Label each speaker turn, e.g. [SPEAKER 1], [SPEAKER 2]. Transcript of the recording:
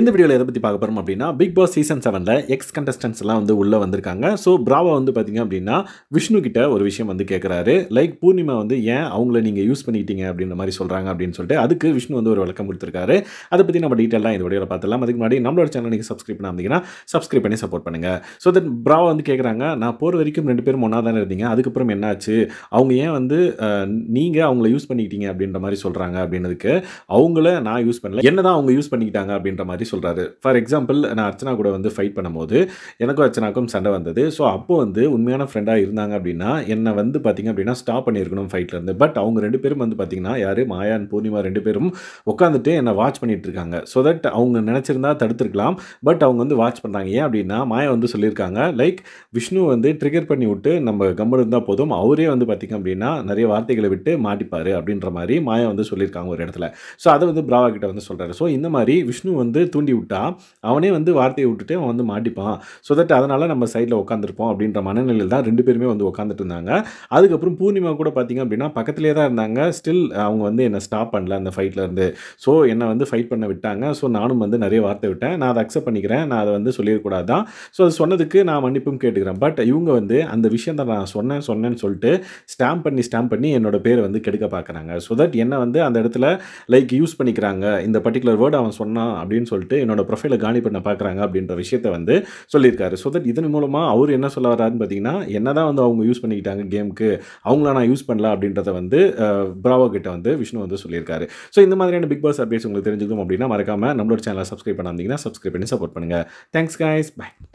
[SPEAKER 1] இந்த வீடியோவில் எதை பற்றி பார்க்க போகிறோம் அப்படின்னா பிக் பாஸ் சீசன் செவனில் எக்ஸ் கண்டஸ்டன்ஸ் எல்லாம் வந்து உள்ளே வந்திருக்காங்க ஸோ பிராவா வந்து பார்த்திங்க அப்படின்னா விஷ்ணு கிட்ட ஒரு விஷயம் வந்து கேட்குறாரு லைக் பூர்ணிமா வந்து ஏன் அவங்கள நீங்கள் யூஸ் பண்ணிட்டீங்க அப்படின்ற மாதிரி சொல்கிறாங்க அப்படின்னு சொல்லிட்டு அதுக்கு விஷ்ணு வந்து ஒரு விளக்கம் கொடுத்துருக்காரு அதை பற்றி நம்ம டீட்டெயிலாக இந்த வீடியோவில் பார்த்துலாம் அதுக்கு முன்னாடி நம்மளோட சேனல் நீங்கள் சப்ஸ்கிரைப் பண்ணாமதிங்கன்னா சப்ஸ்கிரைப் பண்ணி சப்போர்ட் பண்ணுங்கள் ஸோ தட் பிராவா வந்து கேட்குறாங்க நான் போகிற வரைக்கும் ரெண்டு பேரும் ஒன்றா தானே இருந்தீங்க அதுக்கப்புறம் என்னாச்சு அவங்க ஏன் வந்து நீங்கள் அவங்கள யூஸ் பண்ணிக்கிட்டீங்க அப்படின்ற மாதிரி சொல்கிறாங்க அப்படின்றதுக்கு அவங்கள நான் யூஸ் பண்ணல என்ன தான் அவங்க யூஸ் பண்ணிக்கிட்டாங்க அப்படின்ற மாதிரி மாதிரி சொல்கிறாரு ஃபார் எக்ஸாம்பிள் நான் அர்ச்சனா கூட வந்து ஃபைட் பண்ணும்போது எனக்கும் அர்ச்சனாக்கும் சண்டை வந்தது ஸோ அப்போ வந்து உண்மையான ஃப்ரெண்டாக இருந்தாங்க அப்படின்னா என்னை வந்து பார்த்திங்க அப்படின்னா ஸ்டாப் பண்ணியிருக்கணும் ஃபைட்லேருந்து பட் அவங்க ரெண்டு பேரும் வந்து பார்த்திங்கன்னா யார் மாயா அண்ட் பூர்ணிமா ரெண்டு பேரும் உட்காந்துட்டு என்னை வாட்ச் பண்ணிகிட்ருக்காங்க இருக்காங்க ஸோ தட் அவங்க நினச்சிருந்தா தடுத்துருக்கலாம் பட் அவங்க வந்து வாட்ச் பண்ணுறாங்க ஏன் அப்படின்னா மாயா வந்து சொல்லியிருக்காங்க லைக் விஷ்ணு வந்து ட்ரிகர் பண்ணி விட்டு நம்ம கம்மல் இருந்தால் போதும் அவரே வந்து பார்த்திங்க அப்படின்னா நிறைய வார்த்தைகளை விட்டு மாட்டிப்பார் அப்படின்ற மாதிரி மாயா வந்து சொல்லியிருக்காங்க ஒரு இடத்துல ஸோ அதை வந்து பிராவா கிட்ட வந்து சொல்கிறாரு ஸோ இந்த மாதிரி விஷ்ணு வந்து தூண்டி விட்டால் அவனே வந்து வார்த்தையை விட்டுட்டு அவன் வந்து மாட்டிப்பான் ஸோ தட் அதனால் நம்ம சைடில் உட்காந்துருப்போம் அப்படின்ற மனநிலையில் தான் ரெண்டு பேருமே வந்து உட்காந்துட்டு இருந்தாங்க அதுக்கப்புறம் பூர்ணிமா கூட பார்த்திங்க அப்படின்னா பக்கத்துலேயே தான் இருந்தாங்க ஸ்டில் அவங்க வந்து என்னை ஸ்டாப் பண்ணல அந்த ஃபைட்டில் இருந்து ஸோ என்னை வந்து ஃபைட் பண்ண விட்டாங்க ஸோ நானும் வந்து நிறைய வார்த்தை விட்டேன் நான் அதை அக்செப்ட் பண்ணிக்கிறேன் நான் அதை வந்து சொல்லிடக்கூடாது தான் ஸோ அது சொன்னதுக்கு நான் மன்னிப்பும் கேட்டுக்கிறேன் பட் இவங்க வந்து அந்த விஷயம் தான் நான் சொன்னேன் சொன்னேன்னு சொல்லிட்டு ஸ்டாம்ப் பண்ணி ஸ்டாம்ப் பண்ணி என்னோட பேரை வந்து கெடுக்க பார்க்குறாங்க ஸோ தட் என்னை வந்து அந்த இடத்துல லைக் யூஸ் பண்ணிக்கிறாங்க இந்த பர்டிகுலர் வேர்டு அவன் சொன்னான் அப்படின்னு சொல்லிட்டு சொல்லிட்டு என்னோட ப்ரொஃபைலை காலி பண்ண பார்க்குறாங்க அப்படின்ற விஷயத்த வந்து சொல்லியிருக்காரு ஸோ தட் இதன் மூலமாக அவர் என்ன சொல்ல வராருன்னு பார்த்தீங்கன்னா என்ன தான் வந்து அவங்க யூஸ் பண்ணிக்கிட்டாங்க கேமுக்கு அவங்கள நான் யூஸ் பண்ணல அப்படின்றத வந்து ப்ராவோ கிட்ட வந்து விஷ்ணு வந்து சொல்லியிருக்காரு ஸோ இந்த மாதிரியான பிக் பாஸ் அப்டேட்ஸ் உங்களுக்கு தெரிஞ்சுக்கணும் அப்படின்னா மறக்காமல் நம்மளோட சேனலை சப்ஸ்கிரைப் பண்ணாதீங்கன்னா சப்ஸ்கிரைப் பண்ணி சப்போர்ட் பண்ணுங்கள் தேங்க்ஸ் கைஸ் பை